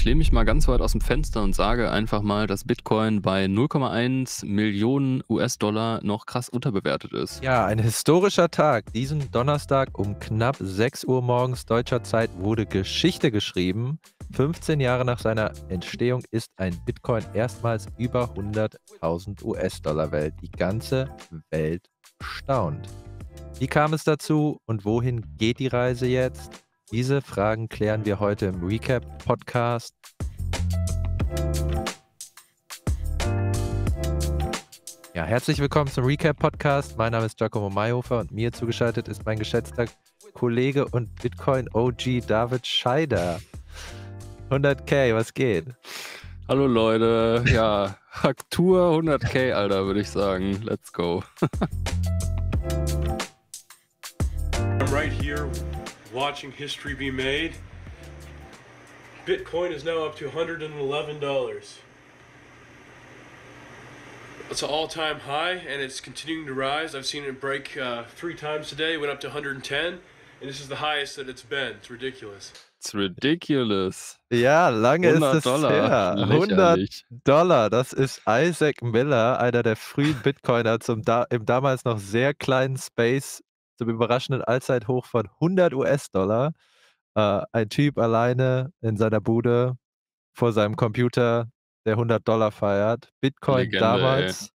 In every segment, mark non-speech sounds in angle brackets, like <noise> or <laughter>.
ich lehne mich mal ganz weit aus dem Fenster und sage einfach mal, dass Bitcoin bei 0,1 Millionen US-Dollar noch krass unterbewertet ist. Ja, ein historischer Tag. Diesen Donnerstag um knapp 6 Uhr morgens deutscher Zeit wurde Geschichte geschrieben. 15 Jahre nach seiner Entstehung ist ein Bitcoin erstmals über 100.000 US-Dollar wert. Die ganze Welt staunt. Wie kam es dazu und wohin geht die Reise jetzt? Diese Fragen klären wir heute im Recap-Podcast. Ja, herzlich willkommen zum Recap-Podcast. Mein Name ist Giacomo Mayhofer und mir zugeschaltet ist mein geschätzter Kollege und Bitcoin-OG David Scheider. 100k, was geht? Hallo Leute, ja, <laughs> Haktur 100k, Alter, würde ich sagen. Let's go. <laughs> I'm right here watching history be made. Bitcoin is now up to $111. It's an all-time high, and it's continuing to rise. I've seen it break uh, three times today. It went up to 110, and this is the highest that it's been. It's ridiculous. It's ridiculous. Yeah, lange ist es Dollar. her. 100 Dollar. That is Das ist Isaac Miller, einer der frühen Bitcoiner zum da im damals noch sehr kleinen Space zum überraschenden Allzeithoch von 100 US-Dollar. Äh, ein Typ alleine in seiner Bude vor seinem Computer, der 100 Dollar feiert. Bitcoin Legende, damals.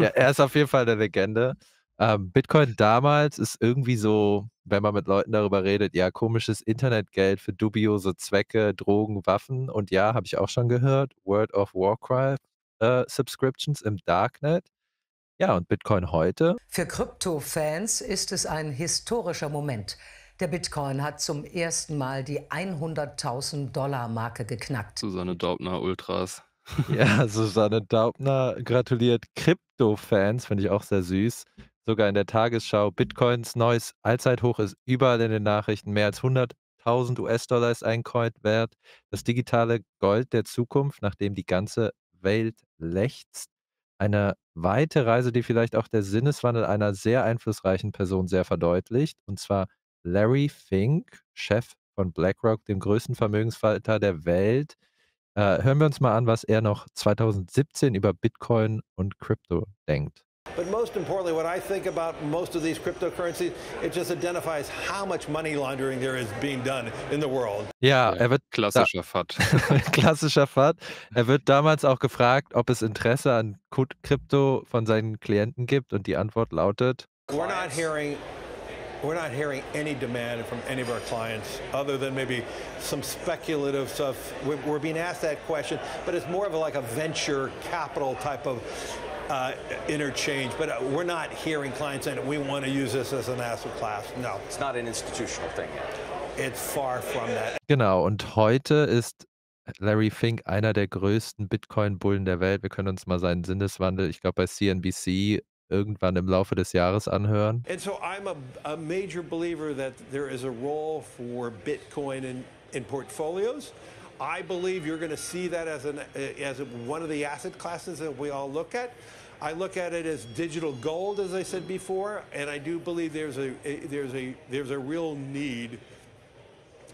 ja, <laughs> er ist auf jeden Fall eine Legende. Ähm, Bitcoin damals ist irgendwie so, wenn man mit Leuten darüber redet, ja, komisches Internetgeld für dubiose Zwecke, Drogen, Waffen. Und ja, habe ich auch schon gehört, World of Warcraft äh, Subscriptions im Darknet. Ja, und Bitcoin heute? Für Krypto-Fans ist es ein historischer Moment. Der Bitcoin hat zum ersten Mal die 100.000 Dollar Marke geknackt. Susanne Daubner Ultras. <laughs> ja, Susanne Daubner gratuliert Krypto-Fans, finde ich auch sehr süß. Sogar in der Tagesschau. Bitcoins neues Allzeithoch ist überall in den Nachrichten. Mehr als 100.000 US-Dollar ist ein Coin wert. Das digitale Gold der Zukunft, nachdem die ganze Welt lechzt eine weite Reise, die vielleicht auch der Sinneswandel einer sehr einflussreichen Person sehr verdeutlicht, und zwar Larry Fink, Chef von BlackRock, dem größten Vermögensverwalter der Welt. Äh, hören wir uns mal an, was er noch 2017 über Bitcoin und Krypto denkt. But most importantly, what I think about most of these cryptocurrencies, it just identifies how much money laundering there is being done in the world. Ja, er wird klassischer Fad. <laughs> klassischer Fad. Er wird damals auch gefragt, ob es Interesse an Krypto von seinen Klienten gibt und die Antwort lautet We're not hearing we're not hearing any demand from any of our clients other than maybe some speculative stuff. We're, being asked that question, but it's more of like a venture capital type of uh, interchange. But uh, we're not hearing clients saying we want to use this as an asset class. No. It's not an institutional thing yet. It's far from that. Genau, und heute ist Larry Fink, einer der größten Bitcoin-Bullen der Welt. Wir können uns mal seinen Sinneswandel, ich glaube bei CNBC, irgendwann im Laufe des Jahres anhören. And so I'm a, a major believer that there is a role for Bitcoin in, in portfolios. I believe you're going to see that as, an, uh, as one of the asset classes that we all look at. I look at it as digital gold, as I said before, and I do believe there's a, there's a, there's a real need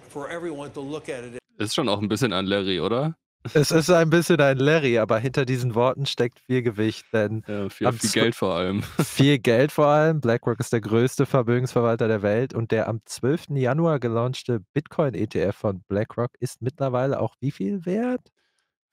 for everyone to look at it. Ist schon auch ein bisschen an Larry, oder? Es ist ein bisschen ein Larry, aber hinter diesen Worten steckt viel Gewicht, denn ja, viel, viel Geld vor allem. Viel <laughs> Geld vor allem. BlackRock ist der größte Vermögensverwalter der Welt und der am 12. Januar gelaunchte Bitcoin-ETF von BlackRock ist mittlerweile auch wie viel wert?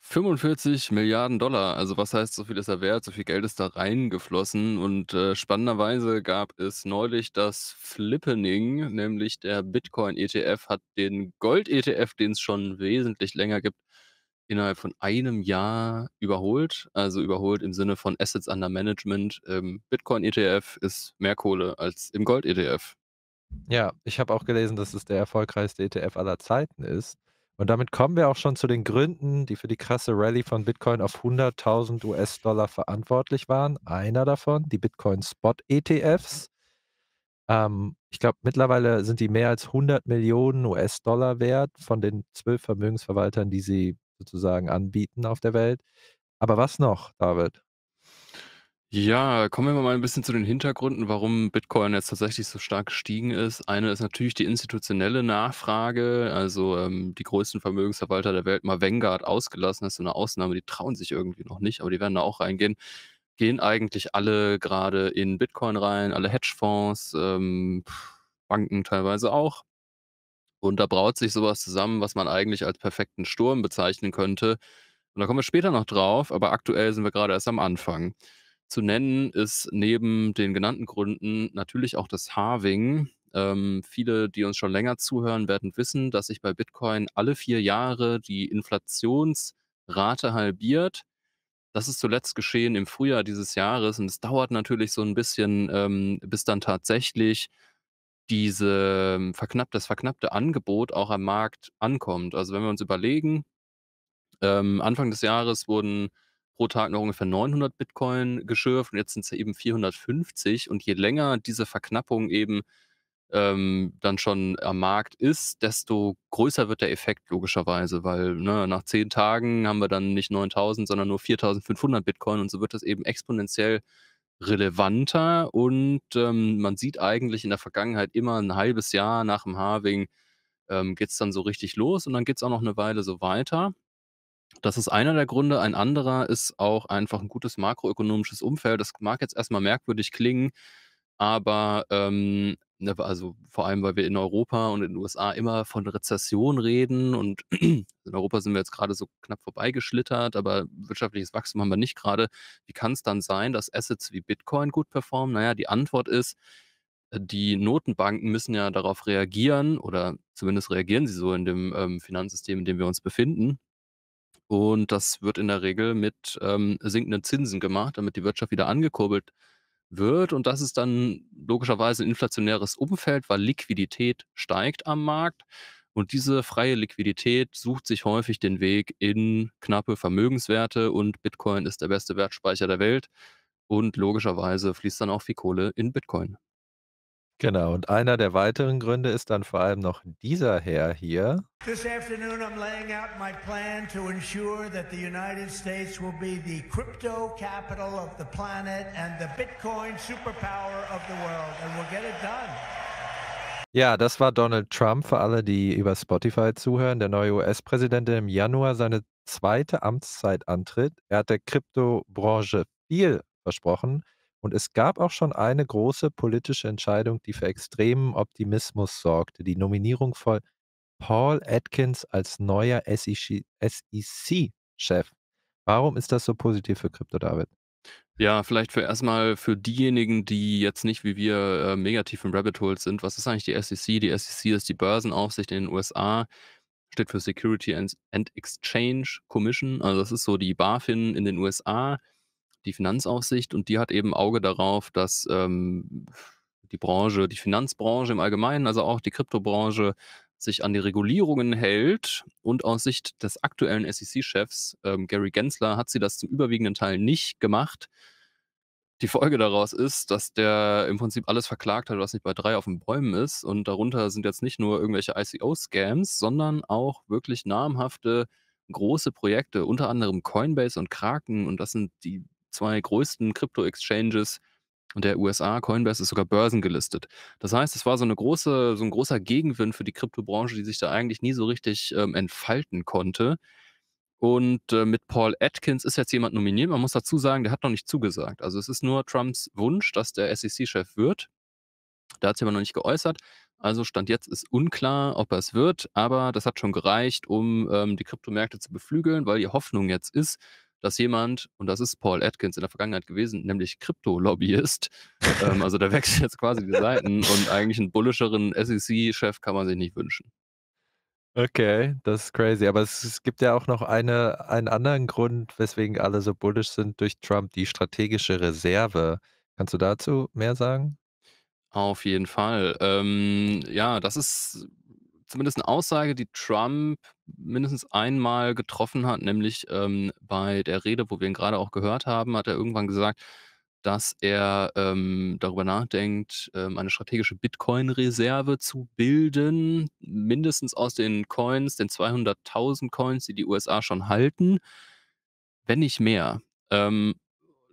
45 Milliarden Dollar. Also was heißt, so viel ist er wert, so viel Geld ist da reingeflossen. Und äh, spannenderweise gab es neulich das Flippening, nämlich der Bitcoin-ETF hat den Gold-ETF, den es schon wesentlich länger gibt, innerhalb von einem Jahr überholt. Also überholt im Sinne von Assets under Management. Im ähm, Bitcoin-ETF ist mehr Kohle als im Gold-ETF. Ja, ich habe auch gelesen, dass es der erfolgreichste ETF aller Zeiten ist. Und damit kommen wir auch schon zu den Gründen, die für die krasse Rallye von Bitcoin auf 100.000 US-Dollar verantwortlich waren. Einer davon, die Bitcoin-Spot-ETFs. Ähm, ich glaube, mittlerweile sind die mehr als 100 Millionen US-Dollar wert von den zwölf Vermögensverwaltern, die sie sozusagen anbieten auf der Welt. Aber was noch, David? Ja, kommen wir mal ein bisschen zu den Hintergründen, warum Bitcoin jetzt tatsächlich so stark gestiegen ist. Eine ist natürlich die institutionelle Nachfrage, also ähm, die größten Vermögensverwalter der Welt, mal Vanguard ausgelassen, das ist so eine Ausnahme, die trauen sich irgendwie noch nicht, aber die werden da auch reingehen. Gehen eigentlich alle gerade in Bitcoin rein, alle Hedgefonds, ähm, Banken teilweise auch. Und da braut sich sowas zusammen, was man eigentlich als perfekten Sturm bezeichnen könnte. Und da kommen wir später noch drauf, aber aktuell sind wir gerade erst am Anfang. Zu nennen ist neben den genannten Gründen natürlich auch das Harving. Ähm, viele, die uns schon länger zuhören, werden wissen, dass sich bei Bitcoin alle vier Jahre die Inflationsrate halbiert. Das ist zuletzt geschehen im Frühjahr dieses Jahres und es dauert natürlich so ein bisschen, ähm, bis dann tatsächlich diese ähm, verknapp, das verknappte Angebot auch am Markt ankommt. Also wenn wir uns überlegen, ähm, Anfang des Jahres wurden pro Tag noch ungefähr 900 Bitcoin geschürft und jetzt sind es eben 450. Und je länger diese Verknappung eben ähm, dann schon am Markt ist, desto größer wird der Effekt logischerweise, weil ne, nach zehn Tagen haben wir dann nicht 9000, sondern nur 4500 Bitcoin und so wird das eben exponentiell relevanter und ähm, man sieht eigentlich in der Vergangenheit immer ein halbes Jahr nach dem Harving ähm, geht es dann so richtig los und dann geht es auch noch eine Weile so weiter. Das ist einer der Gründe. Ein anderer ist auch einfach ein gutes makroökonomisches Umfeld. Das mag jetzt erstmal merkwürdig klingen, aber ähm, ne, also vor allem, weil wir in Europa und in den USA immer von Rezession reden und <clears throat> in Europa sind wir jetzt gerade so knapp vorbeigeschlittert, aber wirtschaftliches Wachstum haben wir nicht gerade. Wie kann es dann sein, dass Assets wie Bitcoin gut performen? Naja, die Antwort ist, äh, die Notenbanken müssen ja darauf reagieren oder zumindest reagieren sie so in dem ähm, Finanzsystem, in dem wir uns befinden und das wird in der Regel mit ähm, sinkenden Zinsen gemacht, damit die Wirtschaft wieder angekurbelt wird. Und das ist dann logischerweise ein inflationäres Umfeld, weil Liquidität steigt am Markt. Und diese freie Liquidität sucht sich häufig den Weg in knappe Vermögenswerte und Bitcoin ist der beste Wertspeicher der Welt. Und logischerweise fließt dann auch viel Kohle in Bitcoin. Genau, und einer der weiteren Gründe ist dann vor allem noch dieser Herr hier. This afternoon I'm laying out my plan to ensure that the United States will be the crypto capital of the planet and the Bitcoin superpower of the world and we'll get it done. Ja, das war Donald Trump für alle, die über Spotify zuhören. Der neue US-Präsident, der im Januar seine zweite Amtszeit antritt. Er hat der Kryptobranche viel versprochen. Und es gab auch schon eine große politische Entscheidung, die für extremen Optimismus sorgte, die Nominierung von Paul Atkins als neuer SEC-Chef. E Warum ist das so positiv für Krypto, David? Ja, vielleicht für erstmal für diejenigen, die jetzt nicht wie wir äh, negativ im Rabbit Hole sind. Was ist eigentlich die SEC? Die SEC ist die Börsenaufsicht in den USA, steht für Security and, and Exchange Commission. Also das ist so die BaFin in den USA die Finanzaufsicht und die hat eben Auge darauf, dass ähm, die Branche, die Finanzbranche im Allgemeinen, also auch die Kryptobranche, sich an die Regulierungen hält. Und aus Sicht des aktuellen SEC-Chefs ähm, Gary Gensler hat sie das zum überwiegenden Teil nicht gemacht. Die Folge daraus ist, dass der im Prinzip alles verklagt hat, was nicht bei drei auf den Bäumen ist. Und darunter sind jetzt nicht nur irgendwelche ICO-Scams, sondern auch wirklich namhafte große Projekte, unter anderem Coinbase und Kraken. Und das sind die zwei größten Crypto-Exchanges der USA. Coinbase ist sogar börsengelistet. Das heißt, es war so, eine große, so ein großer Gegenwind für die Kryptobranche, die sich da eigentlich nie so richtig ähm, entfalten konnte. Und äh, mit Paul Atkins ist jetzt jemand nominiert. Man muss dazu sagen, der hat noch nicht zugesagt. Also es ist nur Trumps Wunsch, dass der SEC-Chef wird. Da hat sich aber noch nicht geäußert. Also Stand jetzt ist unklar, ob er es wird, aber das hat schon gereicht, um ähm, die Kryptomärkte zu beflügeln, weil die Hoffnung jetzt ist, dass jemand, und das ist Paul Atkins in der Vergangenheit gewesen, nämlich Krypto-Lobbyist, ähm, also der wechselt jetzt quasi die Seiten und eigentlich einen bullischeren SEC-Chef kann man sich nicht wünschen. Okay, das ist crazy. Aber es, es, gibt ja auch noch eine, einen anderen Grund, weswegen alle so bullisch sind durch Trump, die strategische Reserve. Kannst du dazu mehr sagen? Auf jeden Fall. Ähm, ja, das ist zumindest eine Aussage, die Trump mindestens einmal getroffen hat, nämlich ähm, bei der Rede, wo wir ihn gerade auch gehört haben, hat er irgendwann gesagt, dass er ähm, darüber nachdenkt, ähm, eine strategische Bitcoin-Reserve zu bilden, mindestens aus den Coins, den 200.000 Coins, die die USA schon halten, wenn nicht mehr. Ähm,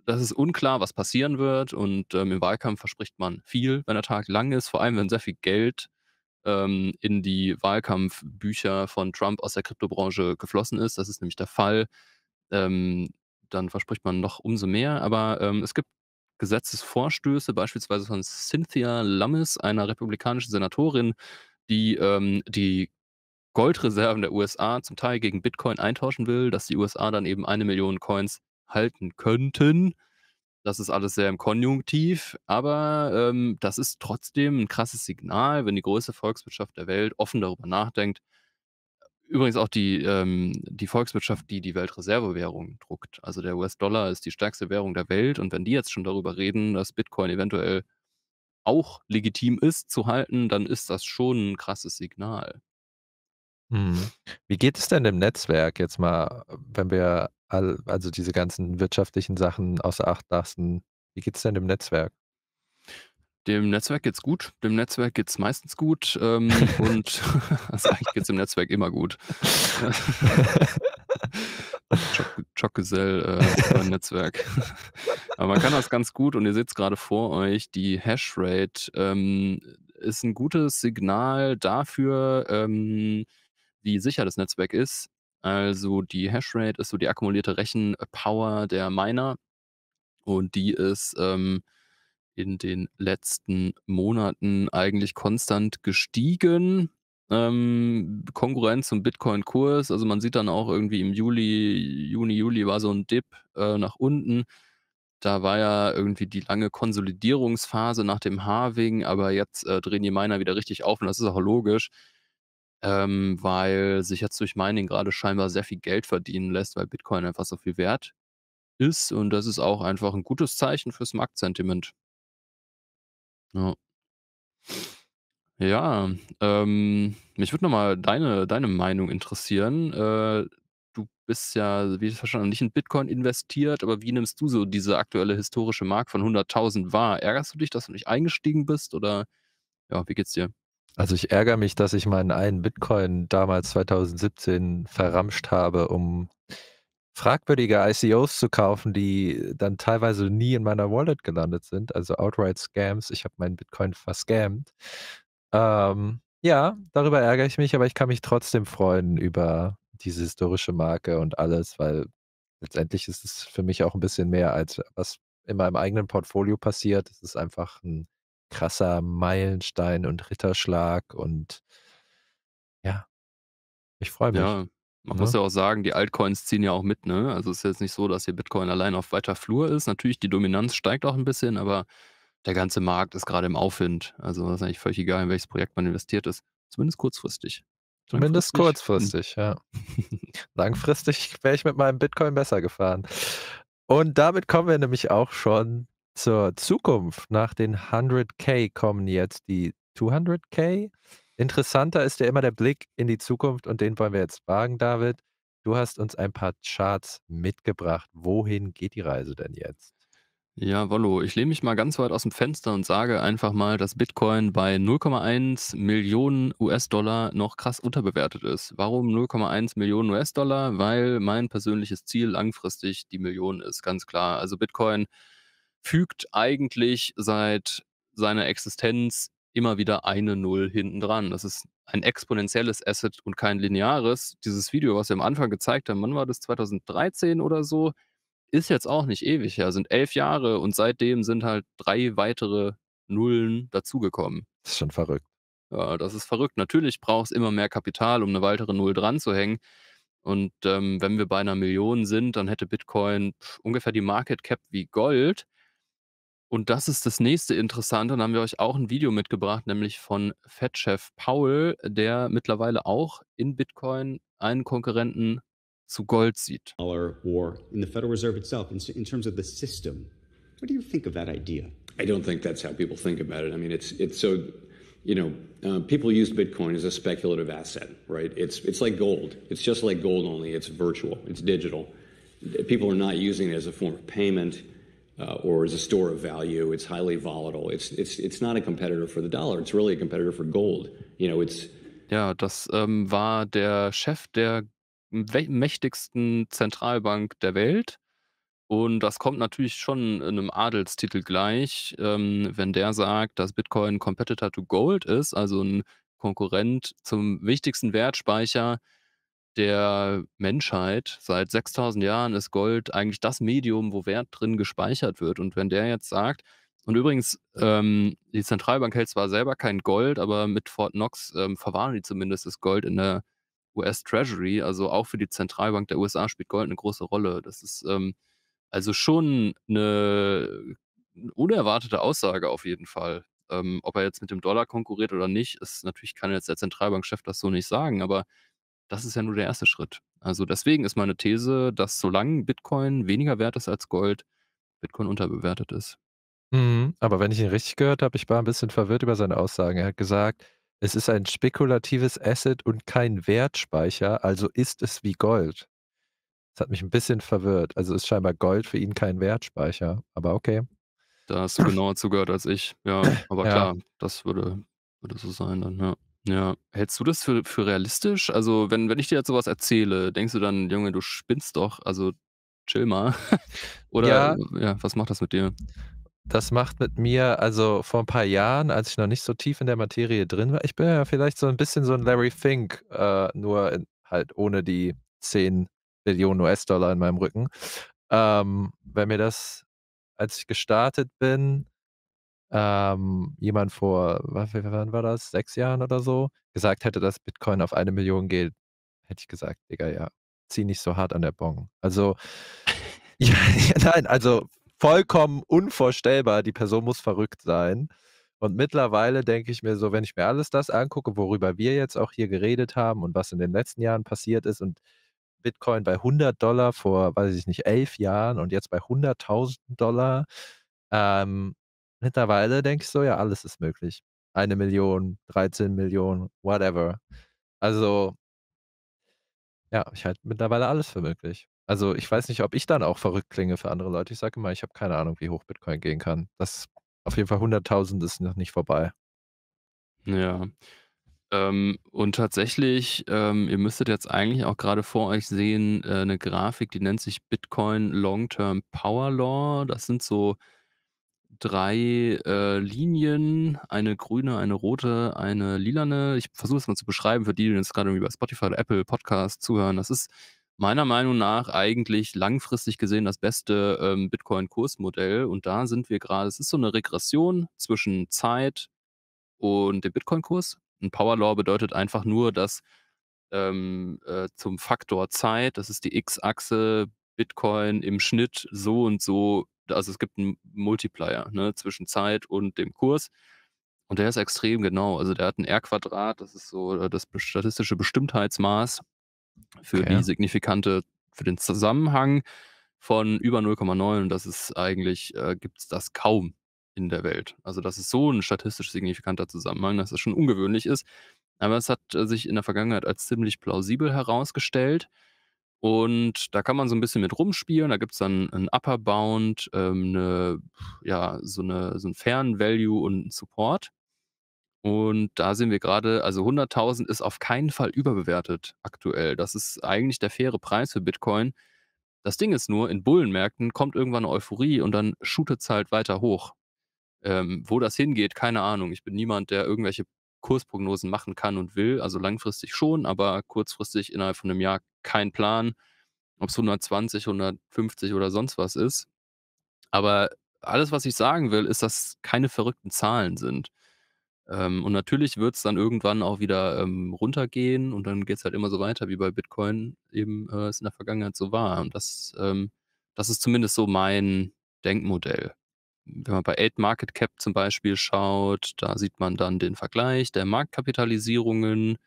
das ist unklar, was passieren wird und ähm, im Wahlkampf verspricht man viel, wenn der Tag lang ist, vor allem wenn sehr viel Geld ähm, in die Wahlkampfbücher von Trump aus der Kryptobranche geflossen ist. Das ist nämlich der Fall. Ähm, dann verspricht man noch umso mehr. Aber ähm, es gibt Gesetzesvorstöße, beispielsweise von Cynthia Lammes, einer republikanischen Senatorin, die ähm, die Goldreserven der USA zum Teil gegen Bitcoin eintauschen will, dass die USA dann eben eine Million Coins halten könnten. Das ist alles sehr im Konjunktiv, aber ähm, das ist trotzdem ein krasses Signal, wenn die größte Volkswirtschaft der Welt offen darüber nachdenkt. Übrigens auch die, ähm, die Volkswirtschaft, die die Weltreservewährung druckt. Also der US-Dollar ist die stärkste Währung der Welt und wenn die jetzt schon darüber reden, dass Bitcoin eventuell auch legitim ist zu halten, dann ist das schon ein krasses Signal. Mhm. Wie geht es denn dem Netzwerk jetzt mal, wenn wir also diese ganzen wirtschaftlichen Sachen außer Acht lassen. Wie geht es denn dem Netzwerk? Dem Netzwerk geht's gut. Dem Netzwerk geht es meistens gut. Ähm, <laughs> und <laughs> also eigentlich geht es dem Netzwerk immer gut. <laughs> Chockgesell äh, Netzwerk. Aber man kann das ganz gut und ihr seht es gerade vor euch, die Hashrate ähm, ist ein gutes Signal dafür, ähm, wie sicher das Netzwerk ist. Also die Hashrate ist so die akkumulierte Rechenpower der Miner und die ist ähm, in den letzten Monaten eigentlich konstant gestiegen. Ähm, Konkurrenz zum Bitcoin-Kurs, also man sieht dann auch irgendwie im Juli, Juni, Juli war so ein Dip äh, nach unten. Da war ja irgendwie die lange Konsolidierungsphase nach dem Harving, aber jetzt äh, drehen die Miner wieder richtig auf und das ist auch logisch ähm, weil sich jetzt durch Mining gerade scheinbar sehr viel Geld verdienen lässt, weil Bitcoin einfach so viel wert ist. Und das ist auch einfach ein gutes Zeichen fürs Marktsentiment. Ja. Ja, ähm, mich würde nochmal deine, deine Meinung interessieren. Äh, du bist ja, wie ich es verstanden habe, nicht in Bitcoin investiert, aber wie nimmst du so diese aktuelle historische Mark von 100.000 wahr? Ärgerst du dich, dass du nicht eingestiegen bist oder ja, wie geht's dir? Also ich ärgere mich, dass ich meinen einen Bitcoin damals 2017 verramscht habe, um fragwürdige ICOs zu kaufen, die dann teilweise nie in meiner Wallet gelandet sind, also outright Scams. Ich habe meinen Bitcoin verscammt. Ähm, ja, darüber ärgere ich mich, aber ich kann mich trotzdem freuen über diese historische Marke und alles, weil letztendlich ist es für mich auch ein bisschen mehr als was in meinem eigenen Portfolio passiert. Es ist einfach ein krasser Meilenstein und Ritterschlag und ja, ich freue mich. Ja, man ja. Ne? muss ja auch sagen, die Altcoins ziehen ja auch mit, ne? Also es ist jetzt nicht so, dass hier Bitcoin allein auf weiter Flur ist. Natürlich, die Dominanz steigt auch ein bisschen, aber der ganze Markt ist gerade im Aufwind. Also das ist eigentlich völlig egal, in welches Projekt man investiert ist. Zumindest kurzfristig. Zumindest hm. kurzfristig, ja. <laughs> Langfristig wäre ich mit meinem Bitcoin besser gefahren. Und damit kommen wir nämlich auch schon zur Zukunft. Nach den 100k kommen jetzt die 200k. Interessanter ist ja immer der Blick in die Zukunft und den wollen wir jetzt wagen, David. Du hast uns ein paar Charts mitgebracht. Wohin geht die Reise denn jetzt? Ja, Wollo, ich lehne mich mal ganz weit aus dem Fenster und sage einfach mal, dass Bitcoin bei 0,1 Millionen US-Dollar noch krass unterbewertet ist. Warum 0,1 Millionen US-Dollar? Weil mein persönliches Ziel langfristig die Million ist, ganz klar. Also Bitcoin fügt eigentlich seit seiner Existenz immer wieder eine Null hinten dran. Das ist ein exponentielles Asset und kein lineares. Dieses Video, was wir am Anfang gezeigt haben, wann war das? 2013 oder so, ist jetzt auch nicht ewig her, sind elf Jahre und seitdem sind halt drei weitere Nullen dazugekommen. Das ist schon verrückt. Ja, das ist verrückt. Natürlich braucht es immer mehr Kapital, um eine weitere Null dran zu hängen. Und ähm, wenn wir bei einer Million sind, dann hätte Bitcoin ungefähr die Market Cap wie Gold. Und das ist das nächste Interessante. Dann haben wir euch auch ein Video mitgebracht, nämlich von Fettchef Paul, der mittlerweile auch in Bitcoin einen Konkurrenten zu Gold sieht. Or in the Federal Reserve itself, in, terms of the system, what do you think of that idea? I don't think that's how people think about it. I mean, it's it's so, you know, uh, people use Bitcoin as a speculative asset, right? It's it's like gold. It's just like gold only. It's virtual. It's digital. People are not using it as a form of payment. Uh, or as a store of value. It's highly volatile. It's, it's, it's not a competitor for the dollar. It's really a competitor for gold. You know, it's ja, das ähm, war der Chef der mächtigsten Zentralbank der Welt. Und das kommt natürlich schon einem Adelstitel gleich, ähm, wenn der sagt, dass Bitcoin Competitor to Gold ist, also ein Konkurrent zum wichtigsten Wertspeicher der Menschheit. Seit 6000 Jahren ist Gold eigentlich das Medium, wo Wert drin gespeichert wird. Und wenn der jetzt sagt, und übrigens, ähm, die Zentralbank hält zwar selber kein Gold, aber mit Fort Knox ähm, verwahren die zumindest das Gold in der US Treasury. Also auch für die Zentralbank der USA spielt Gold eine große Rolle. Das ist ähm, also schon eine unerwartete Aussage auf jeden Fall. Ähm, ob er jetzt mit dem Dollar konkurriert oder nicht, ist natürlich kann jetzt der Zentralbankchef das so nicht sagen, aber das ist ja nur der erste Schritt. Also deswegen ist meine These, dass solange Bitcoin weniger wert ist als Gold, Bitcoin unterbewertet ist. Mhm, aber wenn ich ihn richtig gehört habe, ich war ein bisschen verwirrt über seine Aussagen. Er hat gesagt, es ist ein spekulatives Asset und kein Wertspeicher, also ist es wie Gold. Das hat mich ein bisschen verwirrt. Also ist scheinbar Gold für ihn kein Wertspeicher, aber okay. Da hast du genauer zugehört als ich. Ja, <clears throat> aber ja. klar, das würde, würde so sein dann, ja. Ja, hältst du das für für realistisch? Also, wenn wenn ich dir jetzt sowas erzähle, denkst du dann: „Junge, du spinnst doch, also chill mal.“ <laughs> Oder Ja. ja, was macht das mit dir? Das macht mit mir also, vor ein paar Jahren, als ich noch nicht so tief in der Materie drin war ich bin ja vielleicht so ein bisschen so ein Larry Fink, äh, nur in halt ohne die 10 10.000.000.000 US-Dollar in meinem Rücken. Ähm, wenn mir das als ich gestartet bin ähm, jemand vor, wann war das, sechs Jahren oder so, gesagt hätte, dass Bitcoin auf eine Million geht, hätte ich gesagt, Digga, ja, zieh nicht so hart an der Bong. Also, <laughs> ja, ja, nein, also vollkommen unvorstellbar, die Person muss verrückt sein. Und mittlerweile denke ich mir so, wenn ich mir alles das angucke, worüber wir jetzt auch hier geredet haben und was in den letzten Jahren passiert ist und Bitcoin bei 100 Dollar vor, weiß ich nicht, elf Jahren und jetzt bei 100.000 Dollar, ähm, Mittlerweile denke ich so, ja, alles ist möglich. Eine Million, 13 Millionen, whatever. Also, ja, ich halte mittlerweile alles für möglich. Also, ich weiß nicht, ob ich dann auch verrückt klinge für andere Leute. Ich sage immer, ich habe keine Ahnung, wie hoch Bitcoin gehen kann. Das auf jeden Fall 100.000 ist noch nicht vorbei. Ja. Ähm, und tatsächlich, ähm, ihr müsstet jetzt eigentlich auch gerade vor euch sehen, äh, eine Grafik, die nennt sich Bitcoin Long-Term Power Law. Das sind so drei äh, Linien, eine grüne, eine rote, eine lilane. Ich versuche es mal zu beschreiben für die, die jetzt gerade über Spotify oder Apple Podcast zuhören. Das ist meiner Meinung nach eigentlich langfristig gesehen das beste ähm, Bitcoin-Kursmodell. Und da sind wir gerade, es ist so eine Regression zwischen Zeit und dem Bitcoin-Kurs. Ein Power Law bedeutet einfach nur, dass ähm, äh, zum Faktor Zeit, das ist die X-Achse, Bitcoin im Schnitt so und so also es gibt einen Multiplier ne, zwischen Zeit und dem Kurs. Und der ist extrem genau. Also der hat ein R-Quadrat, das ist so äh, das statistische Bestimmtheitsmaß für okay. die signifikante, für den Zusammenhang von über 0,9. Und das ist eigentlich, äh, gibt es das kaum in der Welt. Also das ist so ein statistisch signifikanter Zusammenhang, dass es das schon ungewöhnlich ist. Aber es hat äh, sich in der Vergangenheit als ziemlich plausibel herausgestellt. Und da kann man so ein bisschen mit rumspielen. Da gibt es dann einen Upper Bound, ähm, eine, ja, so, eine, so einen fern Value und einen Support. Und da sehen wir gerade, also 100.000 ist auf keinen Fall überbewertet aktuell. Das ist eigentlich der faire Preis für Bitcoin. Das Ding ist nur, in Bullenmärkten kommt irgendwann eine Euphorie und dann shootet es halt weiter hoch. Ähm, wo das hingeht, keine Ahnung. Ich bin niemand, der irgendwelche Kursprognosen machen kann und will. Also langfristig schon, aber kurzfristig innerhalb von einem Jahr kein Plan, ob es 120, 150 oder sonst was ist. Aber alles, was ich sagen will, ist, dass keine verrückten Zahlen sind. Ähm, und natürlich wird es dann irgendwann auch wieder ähm, runtergehen und dann geht es halt immer so weiter, wie bei Bitcoin eben äh, es in der Vergangenheit so war. Und das, ähm, das ist zumindest so mein Denkmodell. Wenn man bei 8 Market Cap zum Beispiel schaut, da sieht man dann den Vergleich der Marktkapitalisierungen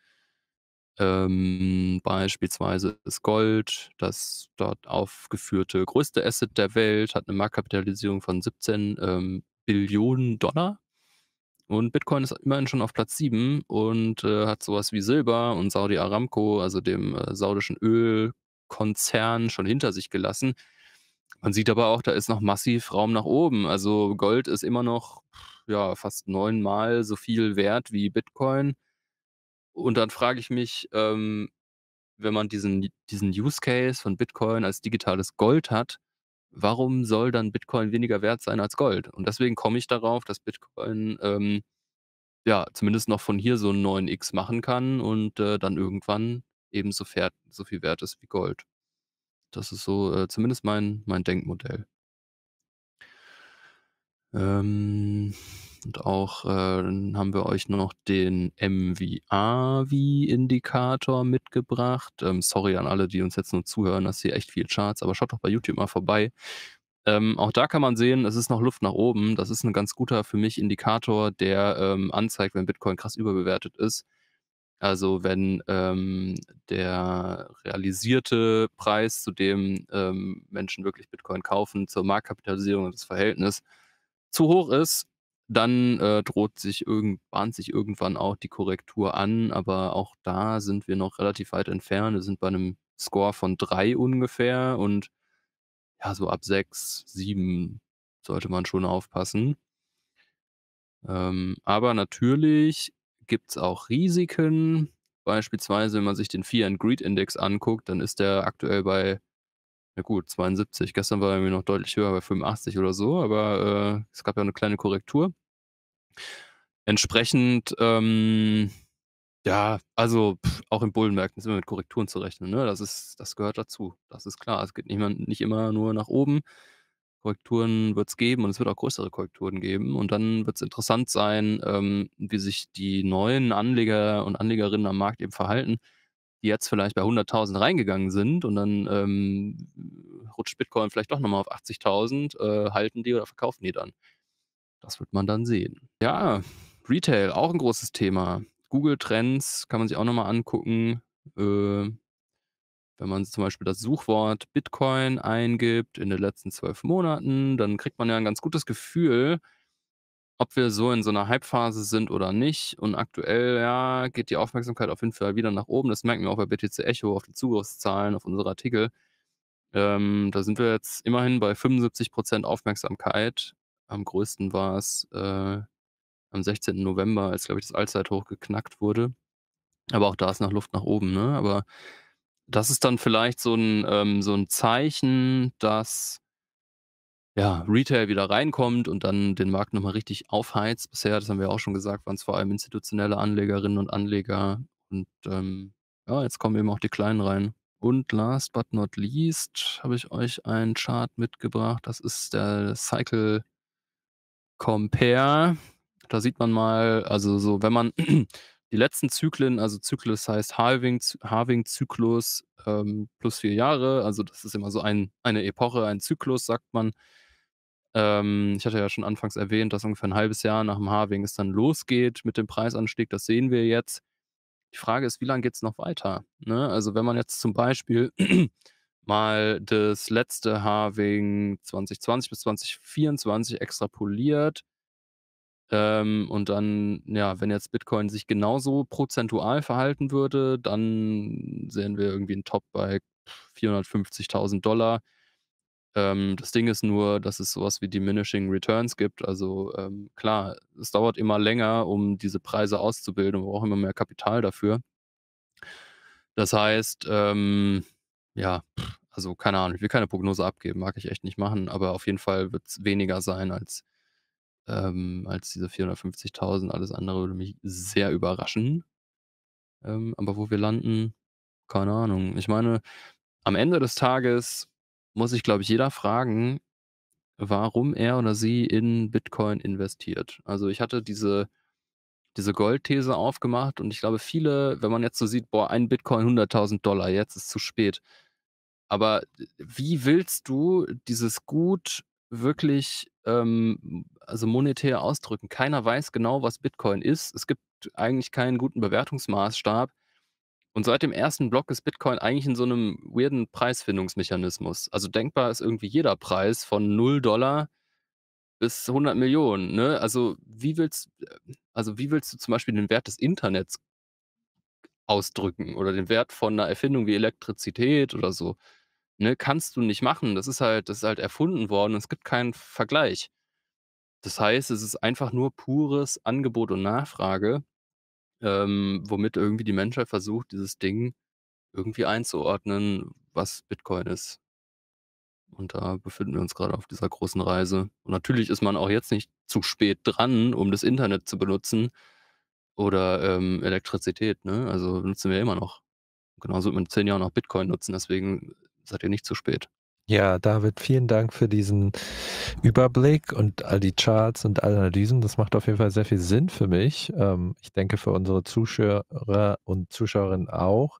ähm, beispielsweise ist Gold, das dort aufgeführte größte Asset der Welt, hat eine Marktkapitalisierung von 17 ähm, Billionen Dollar. Und Bitcoin ist immerhin schon auf Platz 7 und äh, hat sowas wie Silber und Saudi Aramco, also dem äh, saudischen Ölkonzern, schon hinter sich gelassen. Man sieht aber auch, da ist noch massiv Raum nach oben. Also Gold ist immer noch ja, fast neunmal so viel wert wie Bitcoin. Und dann frage ich mich, ähm, wenn man diesen, diesen Use Case von Bitcoin als digitales Gold hat, warum soll dann Bitcoin weniger wert sein als Gold? Und deswegen komme ich darauf, dass Bitcoin ähm, ja zumindest noch von hier so einen neuen X machen kann und äh, dann irgendwann ebenso so viel wert ist wie Gold. Das ist so äh, zumindest mein, mein Denkmodell. Ähm, und auch äh, haben wir euch noch den MVAV-Indikator mitgebracht. Ähm, sorry an alle, die uns jetzt nur zuhören, das hier echt viel Charts, aber schaut doch bei YouTube mal vorbei. Ähm, auch da kann man sehen, es ist noch Luft nach oben. Das ist ein ganz guter für mich Indikator, der ähm, anzeigt, wenn Bitcoin krass überbewertet ist. Also wenn ähm, der realisierte Preis, zu dem ähm, Menschen wirklich Bitcoin kaufen, zur Marktkapitalisierung und das Verhältnis zu hoch ist, dann äh, droht sich irgend, bahnt sich irgendwann auch die Korrektur an, aber auch da sind wir noch relativ weit entfernt. Wir sind bei einem Score von drei ungefähr und ja, so ab sechs, sieben sollte man schon aufpassen. Ähm, aber natürlich gibt es auch Risiken. Beispielsweise, wenn man sich den Fear and Greed Index anguckt, dann ist der aktuell bei, na gut, 72. Gestern war er mir noch deutlich höher, bei 85 oder so, aber äh, es gab ja eine kleine Korrektur. Entsprechend, ähm, ja, also pff, auch in Bullenmärkten ist immer mit Korrekturen zu rechnen. Ne? Das, ist, das gehört dazu. Das ist klar. Es geht nicht, immer, nicht immer nur nach oben. Korrekturen wird es geben und es wird auch größere Korrekturen geben. Und dann wird es interessant sein, ähm, wie sich die neuen Anleger und Anlegerinnen am Markt eben verhalten, die jetzt vielleicht bei 100.000 reingegangen sind und dann ähm, rutscht Bitcoin vielleicht doch nochmal auf 80.000, äh, halten die oder verkaufen die dann. Das wird man dann sehen. Ja, Retail, auch ein großes Thema. Google Trends kann man sich auch nochmal angucken. Äh, wenn man zum Beispiel das Suchwort Bitcoin eingibt in den letzten zwölf Monaten, dann kriegt man ja ein ganz gutes Gefühl, ob wir so in so einer Hype-Phase sind oder nicht. Und aktuell, ja, geht die Aufmerksamkeit auf jeden Fall wieder nach oben. Das merken wir auch bei BTC Echo, auf den Zugriffszahlen, auf unsere Artikel. Ähm, da sind wir jetzt immerhin bei 75% Aufmerksamkeit am größten war es äh, am 16. November, als, glaube ich, das Allzeithoch geknackt wurde. Aber auch da ist noch Luft nach oben, ne? Aber das ist dann vielleicht so ein, ähm, so ein Zeichen, dass ja, Retail wieder reinkommt und dann den Markt nochmal richtig aufheizt. Bisher, das haben wir auch schon gesagt, waren es vor allem institutionelle Anlegerinnen und Anleger. Und ähm, ja, jetzt kommen eben auch die Kleinen rein. Und last but not least habe ich euch einen Chart mitgebracht. Das ist der Cycle Compare. Da sieht man mal, also so, wenn man <clears throat> die letzten Zyklen, also Zyklus heißt harving zyklus ähm, plus vier Jahre, also das ist immer so ein, eine Epoche, ein Zyklus, sagt man. Ähm, ich hatte ja schon anfangs erwähnt, dass ungefähr ein halbes Jahr nach dem Harving es dann losgeht mit dem Preisanstieg, das sehen wir jetzt. Die Frage ist, wie lange geht es noch weiter? Ne? Also wenn man jetzt zum Beispiel <clears throat> mal das letzte Haar 2020 bis 2024 extrapoliert. Ähm, und dann, ja, wenn jetzt Bitcoin sich genauso prozentual verhalten würde, dann sehen wir irgendwie einen Top bei 450.000 Dollar. Ähm, das Ding ist nur, dass es sowas wie Diminishing Returns gibt. Also ähm, klar, es dauert immer länger, um diese Preise auszubilden. Man braucht immer mehr Kapital dafür. Das heißt, ähm, ja, also keine Ahnung, ich will keine Prognose abgeben, mag ich echt nicht machen, aber auf jeden Fall wird es weniger sein als, ähm, als diese 450.000. Alles andere würde mich sehr überraschen. Ähm, aber wo wir landen, keine Ahnung. Ich meine, am Ende des Tages muss sich, glaube ich, jeder fragen, warum er oder sie in Bitcoin investiert. Also ich hatte diese, diese Goldthese aufgemacht und ich glaube, viele, wenn man jetzt so sieht, boah, ein Bitcoin 100.000 Dollar, jetzt ist zu spät. Aber wie willst du dieses Gut wirklich ähm, also monetär ausdrücken? Keiner weiß genau, was Bitcoin ist. Es gibt eigentlich keinen guten Bewertungsmaßstab. Und seit dem ersten Block ist Bitcoin eigentlich in so einem weirden Preisfindungsmechanismus. Also denkbar ist irgendwie jeder Preis von 0 Dollar bis 100 Millionen. Ne? Also, wie willst, äh, also wie willst du zum Beispiel den Wert des Internets ausdrücken oder den Wert von einer Erfindung wie Elektrizität oder so. Ne, kannst du nicht machen. Das ist halt, das ist halt erfunden worden es gibt keinen Vergleich. Das heißt, es ist einfach nur pures Angebot und Nachfrage, ähm, womit irgendwie die Menschheit versucht, dieses Ding irgendwie einzuordnen, was Bitcoin ist. Und da befinden wir uns gerade auf dieser großen Reise. Und natürlich ist man auch jetzt nicht zu spät dran, um das Internet zu benutzen. Oder ähm, Elektrizität, ne? Also nutzen wir immer noch. Genauso wird man in zehn Jahren noch Bitcoin nutzen, deswegen seid ihr nicht zu spät. Ja, David, vielen Dank für diesen Überblick und all die Charts und alle Analysen. Das macht auf jeden Fall sehr viel Sinn für mich. Ähm, ich denke für unsere Zuschauer und Zuschauerinnen auch.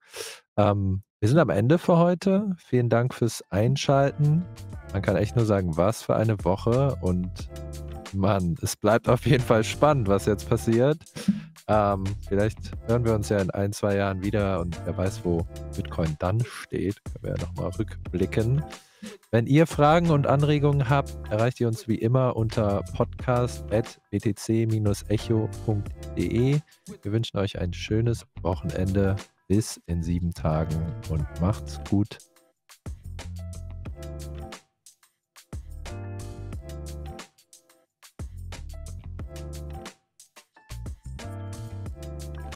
Ähm, wir sind am Ende für heute. Vielen Dank fürs Einschalten. Man kann echt nur sagen, was für eine Woche. Und Mann, es bleibt auf jeden Fall spannend, was jetzt passiert. Ähm, vielleicht hören wir uns ja in ein, zwei Jahren wieder und wer weiß, wo Bitcoin dann steht. Können wir ja nochmal rückblicken. Wenn ihr Fragen und Anregungen habt, erreicht ihr uns wie immer unter podcast.btc-echo.de. Wir wünschen euch ein schönes Wochenende bis in sieben Tagen und macht's gut.